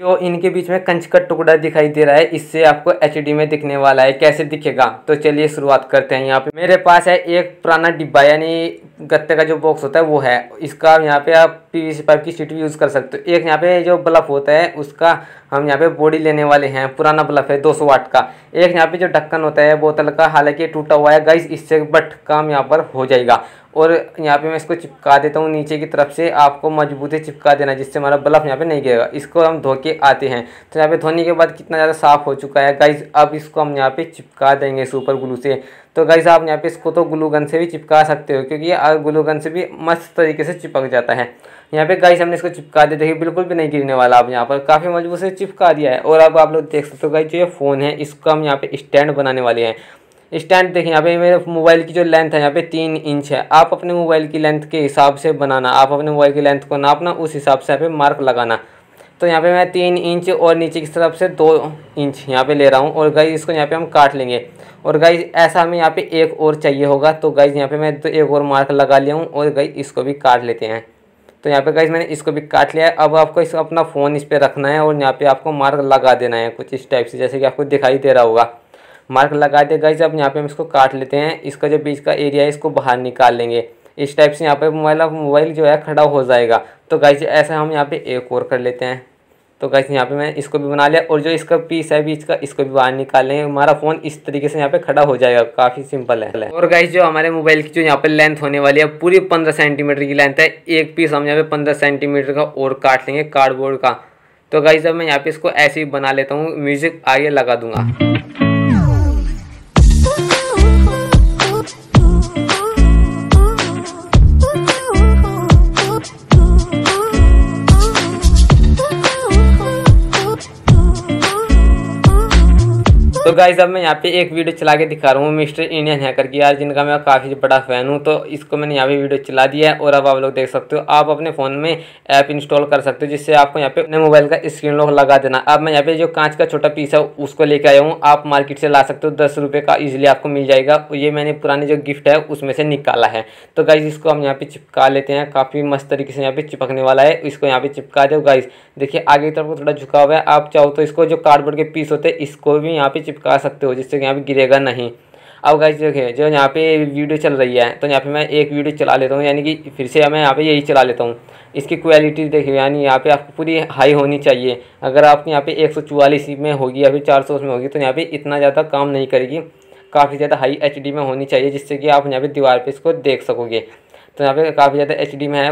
जो इनके बीच में कंच का टुकड़ा दिखाई दे रहा है इससे आपको एच में दिखने वाला है कैसे दिखेगा तो चलिए शुरुआत करते हैं यहाँ पे मेरे पास है एक पुराना डिब्बा यानी गत्ते का जो बॉक्स होता है वो है इसका यहाँ पे आप पीवीसी पाइप की सीट भी यूज़ कर सकते हो एक यहाँ पे जो बल्ब होता है उसका हम यहाँ पे बॉडी लेने वाले हैं पुराना बल्ब है 200 वाट का एक यहाँ पे जो ढक्कन होता है बोतल का हालांकि टूटा हुआ है गाइस इससे बट काम यहाँ पर हो जाएगा और यहाँ पे मैं इसको चिपका देता हूँ नीचे की तरफ से आपको मजबूती चिपका देना जिससे हमारा बल्ब यहाँ पे नहीं गिरेगा इसको हम धो के आते हैं तो यहाँ पे धोने के बाद कितना ज़्यादा साफ़ हो चुका है गाइज अब इसको हम यहाँ पे चिपका देंगे सुपर ग्लू से तो गाइज आप यहाँ पे इसको तो ग्लू गन से भी चिपका सकते हो क्योंकि ये ग्लू गन से भी मस्त तरीके से चिपक जाता है यहाँ पे गाइज हमने इसको चिपका दिया देखिए बिल्कुल भी नहीं गिरने वाला आप यहाँ पर काफ़ी मजबूत से चिपका दिया है और अब आप लोग देख सकते हो गाइज जो ये फ़ोन है इसको हम यहाँ पे स्टैंड बनाने वाले हैं स्टैंड देखें यहाँ पे मेरे मोबाइल की जो लेंथ है यहाँ पे तीन इंच है आप अपने मोबाइल की लेंथ के हिसाब से बनाना आप अपने मोबाइल की लेंथ को नापना उस हिसाब से यहाँ पे मार्क लगाना तो यहाँ पे मैं तीन इंच और नीचे की तरफ से दो इंच यहाँ पे ले रहा हूँ और गाइज इसको यहाँ पे हम काट लेंगे और गाइज ऐसा हमें यहाँ पे एक और चाहिए होगा तो गाइज यहाँ पे मैं तो एक और मार्क लगा लिया हूँ और गाइज इसको भी काट लेते हैं तो यहाँ पे गाइज मैंने इसको भी काट लिया है अब आपको इस अपना फ़ोन इस पर रखना है और यहाँ पर आपको मार्क लगा देना है कुछ इस टाइप से जैसे कि आपको दिखाई दे रहा होगा मार्क लगा दिया गाइज अब यहाँ पे हम इसको काट लेते हैं इसका जो बीच का एरिया है इसको बाहर निकाल लेंगे इस टाइप से यहाँ पे मोबाइल मोबाइल जो है खड़ा हो जाएगा तो गाइस ऐसा हम यहाँ पे एक और कर लेते हैं तो गाइस यहाँ पे मैं इसको भी बना लिया और जो इसका पीस है बीच का इसको भी बाहर निकाल लेंगे हमारा फ़ोन इस तरीके से यहाँ पे खड़ा हो जाएगा काफ़ी सिंपल है और गाइस जो हमारे मोबाइल की जो यहाँ पे लेंथ होने वाली है पूरी पंद्रह सेंटीमीटर की लेंथ है एक पीस हम यहाँ पे पंद्रह सेंटीमीटर का और काट लेंगे कार्डबोर्ड का तो गाइस अब मैं यहाँ पे इसको ऐसे ही बना लेता हूँ म्यूज़िक आगे लगा दूंगा तो गाइज अब मैं यहाँ पे एक वीडियो चला के दिखा रहा हूँ मिस्टर इंडियन हैकर की यार जिनका मैं काफ़ी बड़ा फ़ैन हूँ तो इसको मैंने यहाँ पे वीडियो चला दिया है और अब आप लोग देख सकते हो आप अपने फ़ोन में ऐप इंस्टॉल कर सकते हो जिससे आपको यहाँ पे अपने मोबाइल का स्क्रीन लॉक लगा देना अब मैं यहाँ पे जो कांच का छोटा पीस है उसको लेके आया हूँ आप मार्केट से ला सकते हो दस रुपये का ईजिली आपको मिल जाएगा ये मैंने पुराने जो गिफ्ट है उसमें से निकाला है तो गाइज इसको हम यहाँ पे चिपका लेते हैं काफ़ी मस्त तरीके से यहाँ पे चिपकने वाला है इसको यहाँ पे चिपका दो गाइज देखिए आगे की तरफ थोड़ा झुका हुआ है आप चाहो तो इसको जो कार्डबोर्ड के पीस होते हैं इसको भी यहाँ पे चिपका सकते हो जिससे कि यहाँ पे गिरेगा नहीं अब गाइस देखिए जो यहाँ पे वीडियो चल रही है तो यहाँ पे मैं एक वीडियो चला लेता हूँ यानी कि फिर से मैं यहाँ पे यही चला लेता हूँ इसकी क्वालिटी देखिए यानी यहाँ पे आपको पूरी हाई होनी चाहिए अगर आपके यहाँ पे 144 में होगी या फिर सौ में होगी तो यहाँ पे इतना ज़्यादा काम नहीं करेगी काफ़ी ज़्यादा हाई एच में होनी चाहिए जिससे कि आप यहाँ पर दीवार पर इसको देख सकोगे तो यहाँ पर काफ़ी ज़्यादा एच में है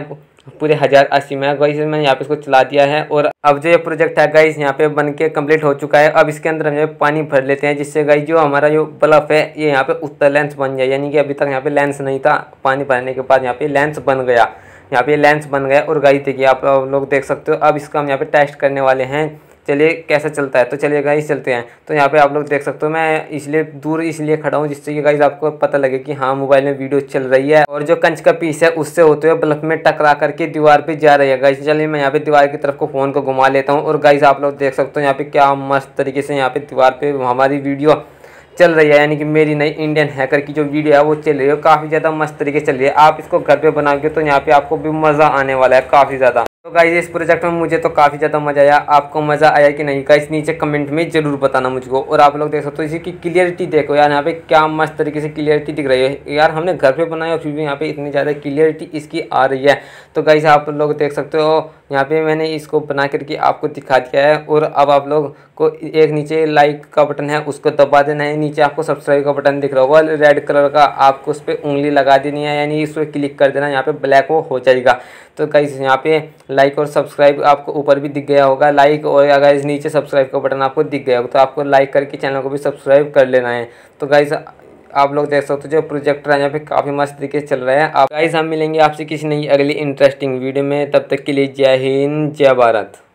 पूरे हज़ार अस्सी में से मैंने यहाँ पे इसको चला दिया है और अब जो ये प्रोजेक्ट है गाइस यहाँ पे बन के कम्प्लीट हो चुका है अब इसके अंदर हम जो पानी भर लेते हैं जिससे गाइस जो हमारा जो बल्फ है ये यहाँ पे उत्तर लेंस बन जाए यानी कि अभी तक यहाँ पे लेंस नहीं था पानी भरने के बाद यहाँ पे लेंस बन गया यहाँ पे लेंस बन गया और गाइस देखिए आप लोग देख सकते हो अब इसका हम यहाँ पे टेस्ट करने वाले हैं चलिए कैसा चलता है तो चलिए गाइस चलते हैं तो यहाँ पे आप लोग देख सकते हो मैं इसलिए दूर इसलिए खड़ा हूँ जिससे कि गाइस आपको पता लगे कि हाँ मोबाइल में वीडियो चल रही है और जो कंच का पीस है उससे होते हुए बल्ब में टकरा करके दीवार पर जा रही है गाइस चलिए मैं यहाँ पे दीवार की तरफ को फ़ोन को घुमा लेता हूँ और गाइस आप लोग देख सकते हो यहाँ पे क्या मस्त तरीके से यहाँ पे दीवार पर हमारी वीडियो चल रही है यानी कि मेरी नई इंडियन हैकर की जो वीडियो है वो चल रही है काफ़ी ज़्यादा मस्त तरीके से चल रही है आप इसको घर पे बनाओगे तो यहाँ पे आपको भी मज़ा आने वाला है काफ़ी ज़्यादा तो गाइज इस प्रोजेक्ट में मुझे तो काफ़ी ज़्यादा मज़ा आया आपको मज़ा आया कि नहीं गाइज नीचे कमेंट में ज़रूर बताना मुझको और आप लोग देख सकते हो इसकी क्लियरिटी देखो यार यहाँ पे क्या मस्त तरीके से क्लियरिटी दिख रही है यार हमने घर पे बनाया और फिर भी यहाँ पे इतनी ज़्यादा क्लियरिटी इसकी आ रही है तो गाइज आप लोग देख सकते हो यहाँ पे मैंने इसको बना करके आपको दिखा दिया है और अब आप लोग को एक नीचे लाइक का बटन है उसको दबा देना है नीचे आपको सब्सक्राइब का बटन दिख रहा होगा रेड कलर का आपको उस पर उंगली लगा देनी है यानी इस पर क्लिक कर देना यहाँ पे ब्लैक वो हो जाएगा तो गाइज यहाँ पे लाइक और सब्सक्राइब आपको ऊपर भी दिख गया होगा लाइक और अगर नीचे सब्सक्राइब का बटन आपको दिख गया होगा तो आपको लाइक करके चैनल को भी सब्सक्राइब कर लेना है तो गाइज़ आप लोग देख सकते हो जो प्रोजेक्टर है यहाँ पे काफ़ी मस्त तरीके से चल रहा है आप गाइज हम मिलेंगे आपसे किसी नई अगली इंटरेस्टिंग वीडियो में तब तक के लिए जय हिंद जय भारत